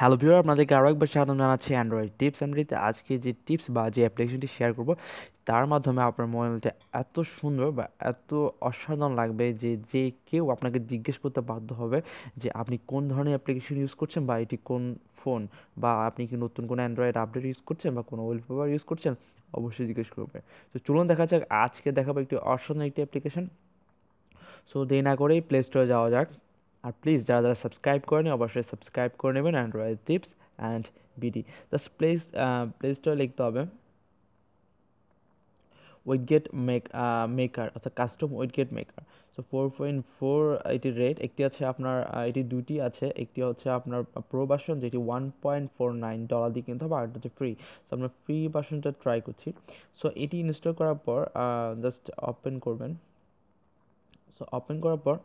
hello ভিউর আপনাদেরকে আরও একবার স্বাগত জানাচ্ছি অ্যান্ড্রয়েড টিপস অ্যান্ড্রিতে আজকে যে টিপস বা যে অ্যাপ্লিকেশনটি শেয়ার করব তার মাধ্যমে আপনার মোবাইলটা এত সুন্দর বা এত অসাধারণ লাগবে যে যে কেউ আপনাকে জিজ্ঞেস করতে বাধ্য হবে যে আপনি কোন ধরনের অ্যাপ্লিকেশন ইউজ করছেন বা এটি কোন ফোন বা আপনি কি নতুন কোনো অ্যান্ড্রয়েড আপডেট ইউজ করছেন বা কোনো ওয়েলপেপার ইউজ করছেন অবশ্যই জিজ্ঞেস করবে তো চলুন দেখা যাক আজকে দেখাবো একটি অসাধারণ একটি অ্যাপ্লিকেশন সো দেরি না করেই প্লে স্টোরে যাওয়া যাক আর প্লিজ যারা যারা সাবস্ক্রাইব করেনি অবশ্যই সাবস্ক্রাইব করে নেবেন android tips and BD just place play স্টোরে লিখতে হবে উইডগেট মেক মেকার অর্থাৎ custom widget maker so four point four এটির রেট একটি আছে আপনার এটি দুটি আছে একটি হচ্ছে আপনার প্রো বাসন যেটি one point four nine dollar দিয়ে কিনতে হবে আরেকটা হচ্ছে ফ্রি সো আমরা ফ্রি ভার্সনটা ট্রাই করছি সো এটি ইনস্টল করার পর জাস্ট ওপেন করবেন সো ওপেন করার পর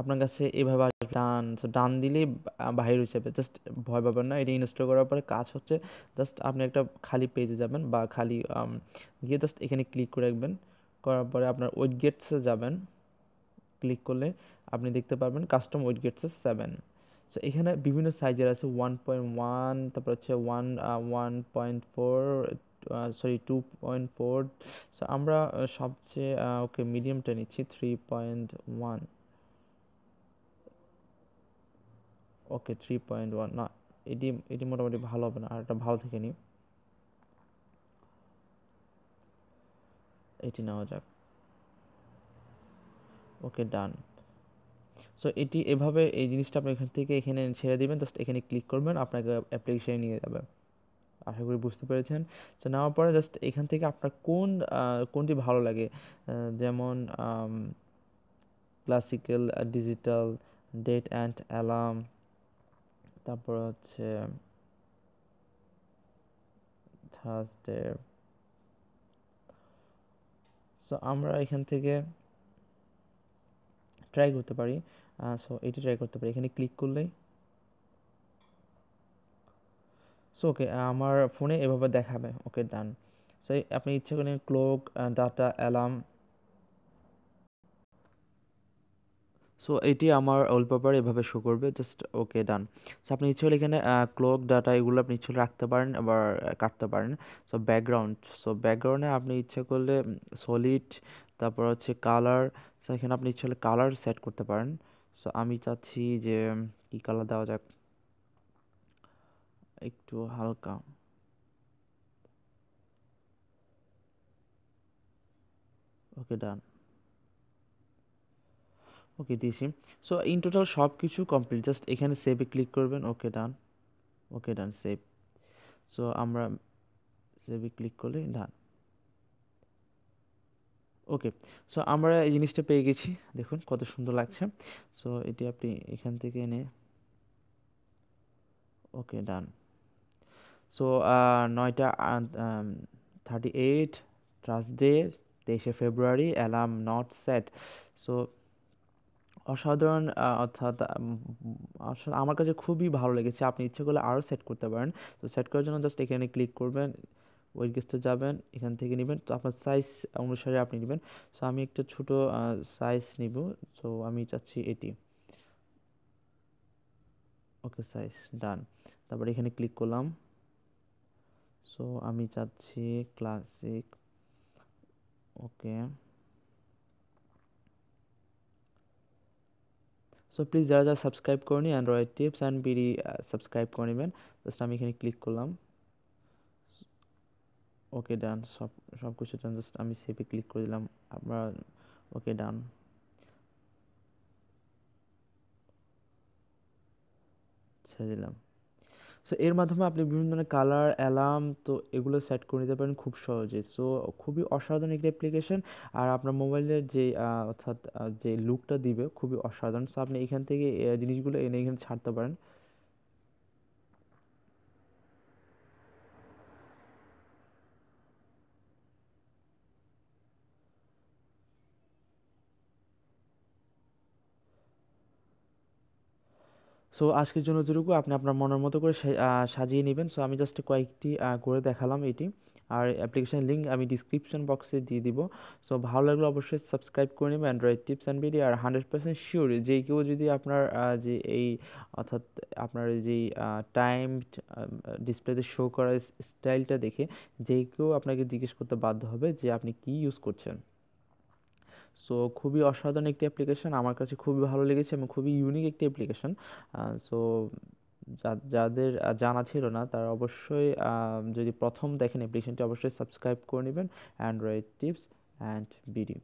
আপনার কাছে এভাবে আসবে ডান ডান দিলেই বাহির হয়ে যাবে জাস্ট ভয় পাবেন না এটা ইনস্টল করার পরে কাজ হচ্ছে জাস্ট আপনি একটা খালি পেজে যাবেন বা খালি গিয়ে জাস্ট এখানে ক্লিক করে রাখবেন করার পরে আপনার ওয়েট গেটসে যাবেন ক্লিক করলে আপনি দেখতে পারবেন কাস্টম ওয়েট গেটসে সেভেন সো এখানে বিভিন্ন সাইজের আছে ওয়ান পয়েন্ট ওয়ান তারপর হচ্ছে one one point four sorry two point four so আমরা সবচেয়ে ওকে মিডিয়ামটা নিচ্ছি three point one okay three point one না এটি এটি মোটামুটি ভালো হবে না আর একটা ভালো থেকে নিই এটি নেওয়া যাক ওকে ডান সো এটি এভাবে এই জিনিসটা আপনি এখান থেকে এখানে ছেড়ে দেবেন জাস্ট এখানে ক্লিক করবেন আপনাকে অ্যাপ্লিকেশানে নিয়ে যাবে আশা করি বুঝতে পেরেছেন সো নেওয়ার পরে জাস্ট এখান থেকে আপনার কোন কোনটি ভালো লাগে যেমন classical digital date and alarm তারপর হচ্ছে থার্সডে সো আমরা এখান থেকে ট্রাই করতে পারি সো এটা ট্রাই করতে পারি এখানে ক্লিক করলেই সো ওকে আমার ফোনে এভাবে দেখাবে ওকে ডান সো আপনি ইচ্ছে করলে ক্লোক ডাটা অ্যালার্ম সো এটি আমার ওয়ালপেপার এভাবে শো করবে জাস্ট ওকে ডান সো আপনি ইচ্ছে হলে এখানে ক্লক ডাটা এগুলো আপনি ইচ্ছে রাখতে পারেন আবার কাটতে পারেন সো ব্যাকগ্রাউন্ড সো ব্যাকগ্রাউন্ডে আপনি ইচ্ছে করলে সলিড তারপর হচ্ছে কালার সো এখানে আপনি ইচ্ছে হলে কালার সেট করতে পারেন সো আমি চাচ্ছি যে কী কালার দেওয়া যাক একটু হালকা ওকে ডান ওকে দিয়েছি সো ইন টোটাল সব কিছু কমপ্লিট জাস্ট এখানে সেভে ক্লিক করবেন ওকে ডান ওকে ডান সেভ সো আমরা সেভে ক্লিক করলে ডান ওকে সো আমরা এই জিনিসটা পেয়ে গেছি দেখুন কত সুন্দর লাগছে সো এটি আপনি এখান থেকে এনে ওকে ডান সো নয়টা থার্টি এইট ট্রাস্টডে তেইশে ফেব্রুয়ারি অ্যালার্ম নট সেট সো অসাধারণ অর্থাৎ আমার কাছে খুবই ভালো লেগেছে আপনি ইচ্ছে করলে আরও সেট করতে পারেন তো সেট করার জন্য জাস্ট এখানে ক্লিক করবেন ওয়েট গেস্টে যাবেন এখান থেকে নেবেন তো আপনার সাইজ অনুসারে আপনি নেবেন সো আমি একটা ছোট সাইজ নিব সো আমি চাচ্ছি এটি ওকে সাইজ ডান তারপরে এখানে ক্লিক করলাম সো আমি চাচ্ছি ক্লাসিক ওকে সো প্লিজ যারা যারা সাবস্ক্রাইব করনি android tips and BD subscribe করে নেবেন জাস্ট আমি এখানে ক্লিক করলাম ওকে ডান সব সব কিছু ডান জাস্ট আমি সেভে ক্লিক করে দিলাম আপনার ওকে ডান ছেড়ে দিলাম সো এর মাধ্যমে আপনি বিভিন্ন ধরনের কালার অ্যালার্ম তো এগুলো সেট করে নিতে পারেন খুব সহজে সো খুবই অসাধারণ একটি অ্যাপ্লিকেশন আর আপনার মোবাইলের যে অর্থাৎ যে লুকটা দিবে খুবই অসাধারণ সো আপনি এখান থেকে জিনিসগুলো এনে এখানে ছাড়তে পারেন সো আজকের জন্য যেটুকু আপনি আপনার মনের মতো করে সাজিয়ে নেবেন সো আমি জাস্ট কয়েকটি করে দেখালাম এটি আর অ্যাপ্লিকেশান লিঙ্ক আমি ডিসক্রিপশন বক্সে দিয়ে দিব সো ভালো লাগলে অবশ্যই সাবস্ক্রাইব করে নেবেন অ্যান্ড্রয়েড টিপস অ্যান্ড ভিডিও আর হান্ড্রেড পার্সেন্ট শিওর যে কেউ যদি আপনার যে এই অর্থাৎ আপনার যেই টাইম ডিসপ্লেতে শো করার স্টাইলটা দেখে যে কেউ আপনাকে জিজ্ঞেস করতে বাধ্য হবে যে আপনি কি ইউজ করছেন সো খুবই অসাধারণ একটি অ্যাপ্লিকেশান আমার কাছে খুবই ভালো লেগেছে এবং খুবই ইউনিক একটি অ্যাপ্লিকেশান সো যাদের জানা ছিল না তারা অবশ্যই যদি প্রথম দেখেন অ্যাপ্লিকেশনটি অবশ্যই সাবস্ক্রাইব করে নেবেন অ্যান্ড্রয়েড টিপস অ্যান্ড বিডি